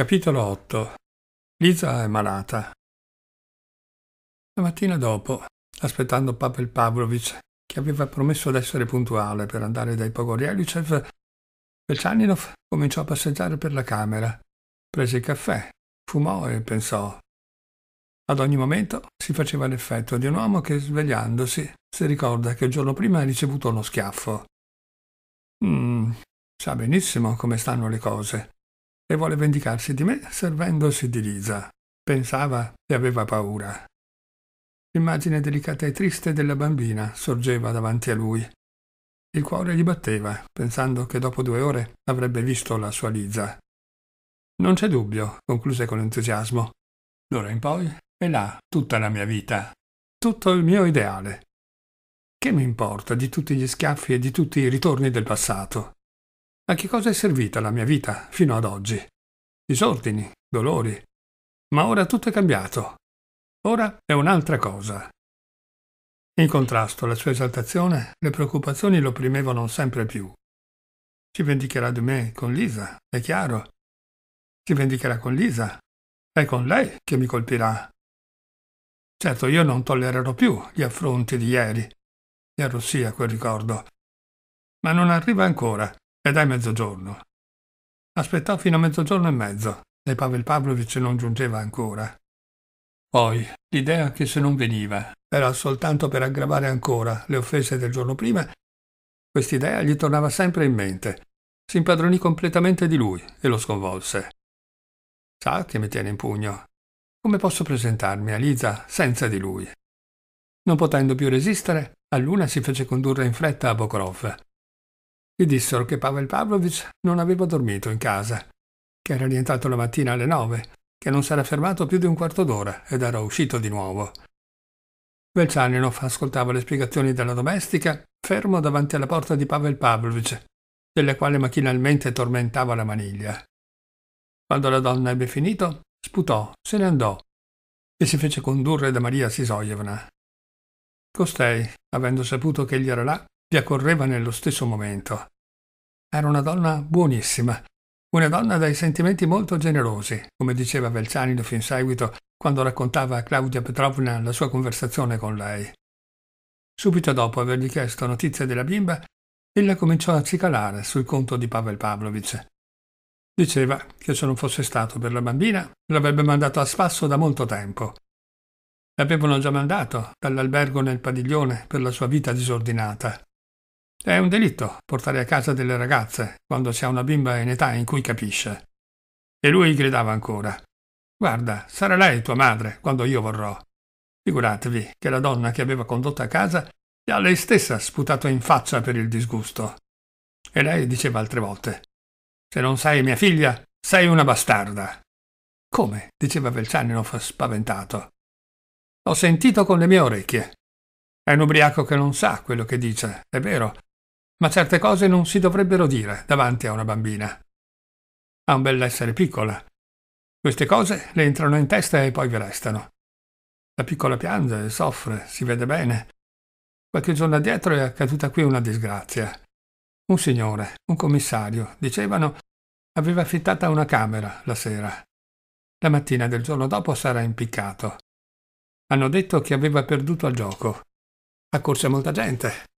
Capitolo 8 Lisa è malata. La mattina dopo, aspettando Pavel Pavlovich, che aveva promesso d'essere puntuale per andare dai Pogorielicev, Velchaninoff cominciò a passeggiare per la camera, prese il caffè, fumò e pensò. Ad ogni momento si faceva l'effetto di un uomo che, svegliandosi, si ricorda che il giorno prima ha ricevuto uno schiaffo. Mm, sa benissimo come stanno le cose e vuole vendicarsi di me servendosi di Lisa. Pensava e aveva paura. L'immagine delicata e triste della bambina sorgeva davanti a lui. Il cuore gli batteva, pensando che dopo due ore avrebbe visto la sua Lisa. Non c'è dubbio, concluse con entusiasmo. D'ora in poi è là tutta la mia vita, tutto il mio ideale. Che mi importa di tutti gli schiaffi e di tutti i ritorni del passato? A che cosa è servita la mia vita fino ad oggi? Disordini, dolori. Ma ora tutto è cambiato. Ora è un'altra cosa. In contrasto alla sua esaltazione, le preoccupazioni lo opprimevano sempre più. Si vendicherà di me con Lisa, è chiaro. Si vendicherà con Lisa. È con lei che mi colpirà. Certo, io non tollererò più gli affronti di ieri. E arrossia quel ricordo. Ma non arriva ancora ed è mezzogiorno. Aspettò fino a mezzogiorno e mezzo e Pavel Pavlovich non giungeva ancora. Poi l'idea che se non veniva era soltanto per aggravare ancora le offese del giorno prima, quest'idea gli tornava sempre in mente. Si impadronì completamente di lui e lo sconvolse. Sa che mi tiene in pugno. Come posso presentarmi a Lisa senza di lui? Non potendo più resistere, a Luna si fece condurre in fretta a Bokrov gli dissero che Pavel Pavlovich non aveva dormito in casa, che era rientrato la mattina alle nove, che non s'era fermato più di un quarto d'ora ed era uscito di nuovo. Velcianinov ascoltava le spiegazioni della domestica, fermo davanti alla porta di Pavel Pavlovich, della quale macchinalmente tormentava la maniglia. Quando la donna ebbe finito, sputò, se ne andò e si fece condurre da Maria Sisoievna. Costei, avendo saputo che egli era là, gli accorreva nello stesso momento. Era una donna buonissima, una donna dai sentimenti molto generosi, come diceva Velcianidoff in seguito quando raccontava a Claudia Petrovna la sua conversazione con lei. Subito dopo avergli chiesto notizie della bimba, ella cominciò a cicalare sul conto di Pavel Pavlovich. Diceva che se non fosse stato per la bambina l'avrebbe mandato a spasso da molto tempo. L'avevano già mandato dall'albergo nel padiglione per la sua vita disordinata. È un delitto portare a casa delle ragazze quando si ha una bimba in età in cui capisce. E lui gridava ancora. Guarda, sarà lei tua madre quando io vorrò. Figuratevi che la donna che aveva condotta a casa gli ha lei stessa sputato in faccia per il disgusto. E lei diceva altre volte. Se non sei mia figlia, sei una bastarda. Come? diceva Velcianinov spaventato. L'ho sentito con le mie orecchie. È un ubriaco che non sa quello che dice, è vero, ma certe cose non si dovrebbero dire davanti a una bambina. Ha un bell'essere piccola. Queste cose le entrano in testa e poi vi restano. La piccola piange, e soffre, si vede bene. Qualche giorno addietro è accaduta qui una disgrazia. Un signore, un commissario, dicevano, aveva affittata una camera la sera. La mattina del giorno dopo sarà impiccato. Hanno detto che aveva perduto il gioco. Accorse molta gente.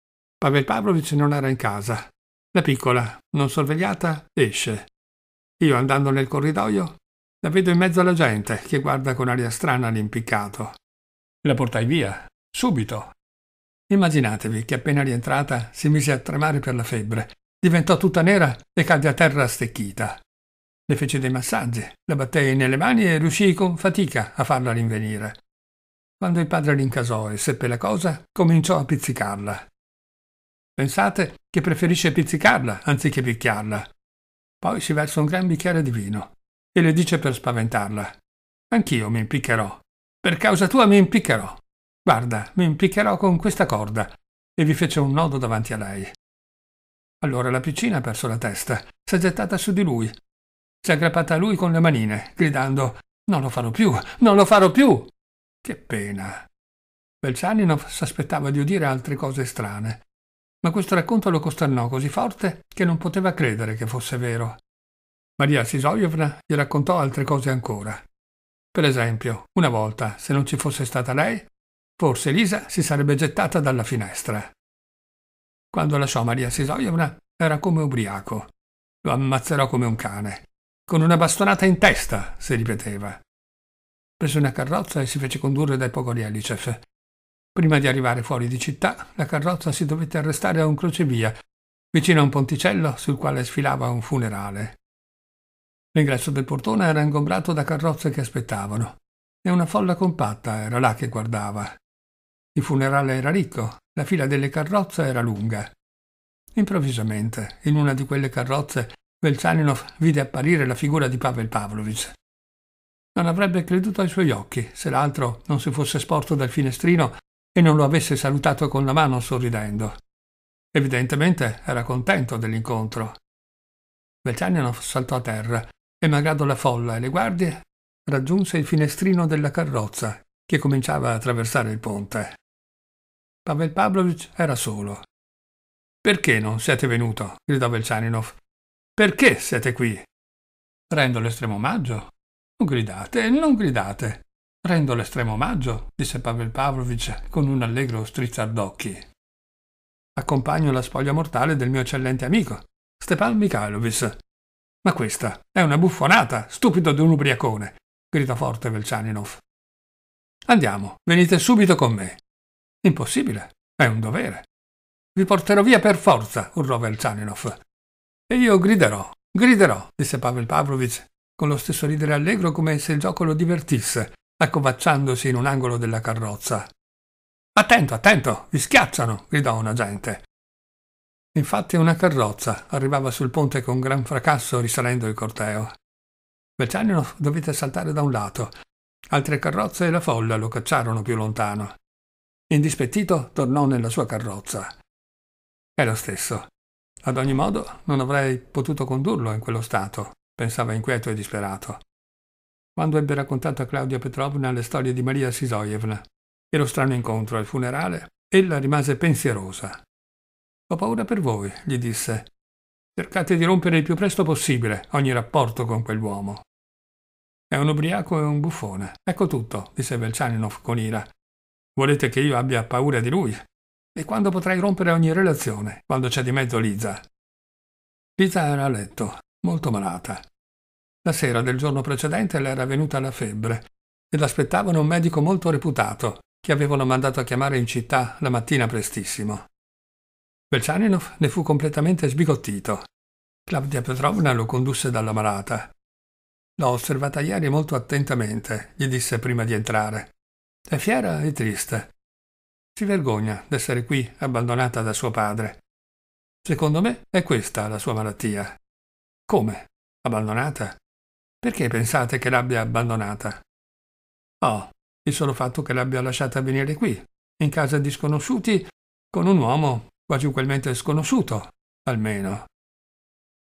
Pavel Pavlovic non era in casa. La piccola, non sorvegliata, esce. Io andando nel corridoio la vedo in mezzo alla gente che guarda con aria strana l'impiccato. La portai via, subito. Immaginatevi che appena rientrata si mise a tremare per la febbre, diventò tutta nera e cadde a terra stecchita. Le feci dei massaggi, la battei nelle mani e riuscii con fatica a farla rinvenire. Quando il padre rincasò e seppe la cosa, cominciò a pizzicarla. Pensate che preferisce pizzicarla anziché picchiarla. Poi si versa un gran bicchiere di vino e le dice per spaventarla. Anch'io mi impiccherò. Per causa tua mi impiccherò. Guarda, mi impiccherò con questa corda. E vi fece un nodo davanti a lei. Allora la piccina ha perso la testa, si è gettata su di lui. Si è aggrappata a lui con le manine, gridando Non lo farò più, non lo farò più. Che pena. Belcianinov s'aspettava di udire altre cose strane, ma questo racconto lo costernò così forte che non poteva credere che fosse vero. Maria Sisoyevna gli raccontò altre cose ancora. Per esempio, una volta, se non ci fosse stata lei, forse Lisa si sarebbe gettata dalla finestra. Quando lasciò Maria Sisoyevna era come ubriaco. Lo ammazzerò come un cane. Con una bastonata in testa, si ripeteva. Prese una carrozza e si fece condurre dai Pogorielicev, Prima di arrivare fuori di città, la carrozza si dovette arrestare a un crocevia, vicino a un ponticello sul quale sfilava un funerale. L'ingresso del portone era ingombrato da carrozze che aspettavano, e una folla compatta era là che guardava. Il funerale era ricco, la fila delle carrozze era lunga. Improvvisamente, in una di quelle carrozze, Velzaninov vide apparire la figura di Pavel Pavlovich. Non avrebbe creduto ai suoi occhi se l'altro non si fosse sporto dal finestrino e non lo avesse salutato con la mano sorridendo. Evidentemente era contento dell'incontro. Velcianiano saltò a terra e, malgrado la folla e le guardie, raggiunse il finestrino della carrozza che cominciava a attraversare il ponte. Pavel Pavlovich era solo. Perché non siete venuto? gridò Velcianinov. Perché siete qui? Prendo l'estremo omaggio. Non gridate, non gridate. Rendo l'estremo omaggio, disse Pavel Pavlovich con un allegro strizzar d'occhi. Accompagno la spoglia mortale del mio eccellente amico, Stepan Mikhailovich. Ma questa è una buffonata, stupido di un ubriacone, gridò forte Velchaninov. Andiamo, venite subito con me. Impossibile, è un dovere. Vi porterò via per forza, urlò Velchaninov. E io griderò, griderò, disse Pavel Pavlovich, con lo stesso ridere allegro come se il gioco lo divertisse accovacciandosi in un angolo della carrozza. Attento, attento, vi schiacciano, gridò un agente. Infatti una carrozza arrivava sul ponte con gran fracasso risalendo il corteo. Vecianino dovette saltare da un lato. Altre carrozze e la folla lo cacciarono più lontano. Indispettito tornò nella sua carrozza. È lo stesso. Ad ogni modo non avrei potuto condurlo in quello stato, pensava inquieto e disperato quando ebbe raccontato a Claudia Petrovna le storie di Maria Sisoievna e lo strano incontro al funerale, ella rimase pensierosa. Ho paura per voi, gli disse. Cercate di rompere il più presto possibile ogni rapporto con quell'uomo. È un ubriaco e un buffone. Ecco tutto, disse Velchaninoff con ira. Volete che io abbia paura di lui? E quando potrei rompere ogni relazione, quando c'è di mezzo Liza? Liza era a letto, molto malata. La sera del giorno precedente le era venuta la febbre ed aspettavano un medico molto reputato, che avevano mandato a chiamare in città la mattina prestissimo. Belcianinov ne fu completamente sbigottito. Claudia Petrovna lo condusse dalla malata. L'ho osservata ieri molto attentamente, gli disse prima di entrare. È fiera e triste. Si vergogna d'essere qui abbandonata da suo padre. Secondo me è questa la sua malattia. Come? Abbandonata? Perché pensate che l'abbia abbandonata? Oh, il solo fatto che l'abbia lasciata venire qui, in casa di sconosciuti, con un uomo quasi ugualmente sconosciuto, almeno.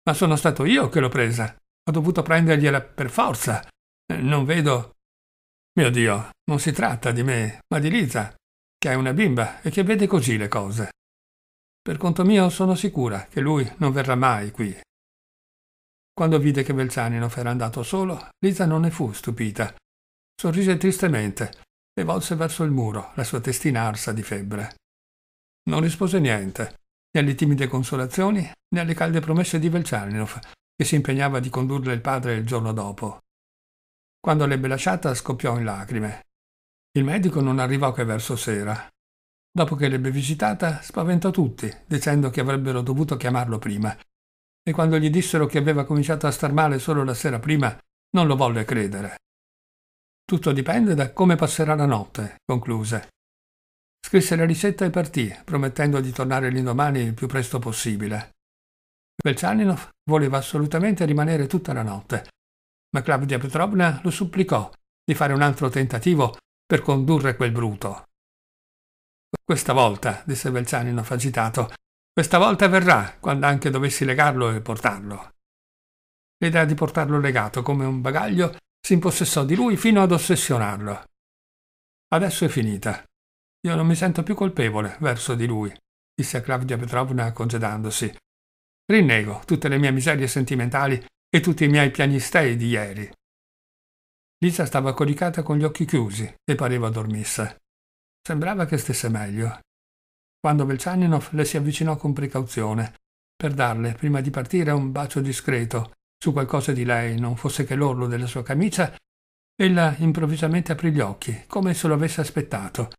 Ma sono stato io che l'ho presa. Ho dovuto prendergliela per forza. Eh, non vedo. Mio Dio, non si tratta di me, ma di Lisa, che è una bimba e che vede così le cose. Per conto mio sono sicura che lui non verrà mai qui. Quando vide che Belzaninoff era andato solo, Lisa non ne fu stupita. Sorrise tristemente e volse verso il muro, la sua testina arsa di febbre. Non rispose niente, né alle timide consolazioni né alle calde promesse di Velcianinoff, che si impegnava di condurle il padre il giorno dopo. Quando l'ebbe lasciata scoppiò in lacrime. Il medico non arrivò che verso sera. Dopo che l'ebbe visitata, spaventò tutti, dicendo che avrebbero dovuto chiamarlo prima e quando gli dissero che aveva cominciato a star male solo la sera prima, non lo volle credere. Tutto dipende da come passerà la notte, concluse. Scrisse la ricetta e partì, promettendo di tornare l'indomani il più presto possibile. Velcianinov voleva assolutamente rimanere tutta la notte, ma Claudia Petrovna lo supplicò di fare un altro tentativo per condurre quel bruto. Questa volta, disse Velcianinov agitato, questa volta verrà, quando anche dovessi legarlo e portarlo. L'idea di portarlo legato come un bagaglio si impossessò di lui fino ad ossessionarlo. Adesso è finita. Io non mi sento più colpevole verso di lui, disse Claudia Petrovna congedandosi. Rinnego tutte le mie miserie sentimentali e tutti i miei pianistei di ieri. Lisa stava coricata con gli occhi chiusi e pareva dormisse. Sembrava che stesse meglio quando Velchaninoff le si avvicinò con precauzione, per darle, prima di partire, un bacio discreto su qualcosa di lei, non fosse che l'orlo della sua camicia, ella improvvisamente aprì gli occhi, come se lo avesse aspettato,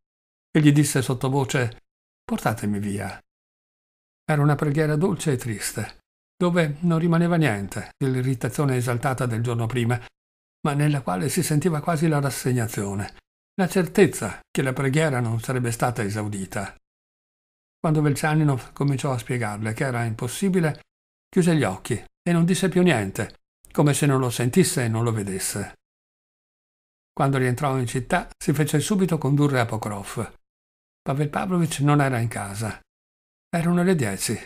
e gli disse sottovoce Portatemi via. Era una preghiera dolce e triste, dove non rimaneva niente dell'irritazione esaltata del giorno prima, ma nella quale si sentiva quasi la rassegnazione, la certezza che la preghiera non sarebbe stata esaudita. Quando Velcianino cominciò a spiegarle che era impossibile, chiuse gli occhi e non disse più niente, come se non lo sentisse e non lo vedesse. Quando rientrò in città, si fece subito condurre a Pokrov. Pavel Pavlovich non era in casa. Erano le dieci.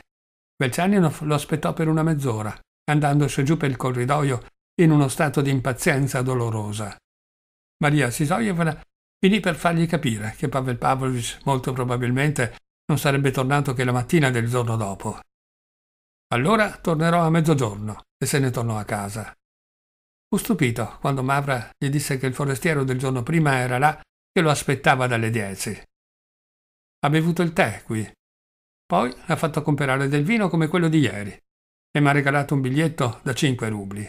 Velcianinov lo aspettò per una mezz'ora, andandosi giù per il corridoio in uno stato di impazienza dolorosa. Maria Sisoyevna finì per fargli capire che Pavel Pavlovich molto probabilmente non sarebbe tornato che la mattina del giorno dopo. Allora tornerò a mezzogiorno e se ne tornò a casa. Fu stupito quando Mavra gli disse che il forestiero del giorno prima era là che lo aspettava dalle dieci. Ha bevuto il tè qui. Poi ha fatto comprare del vino come quello di ieri e mi ha regalato un biglietto da cinque rubli.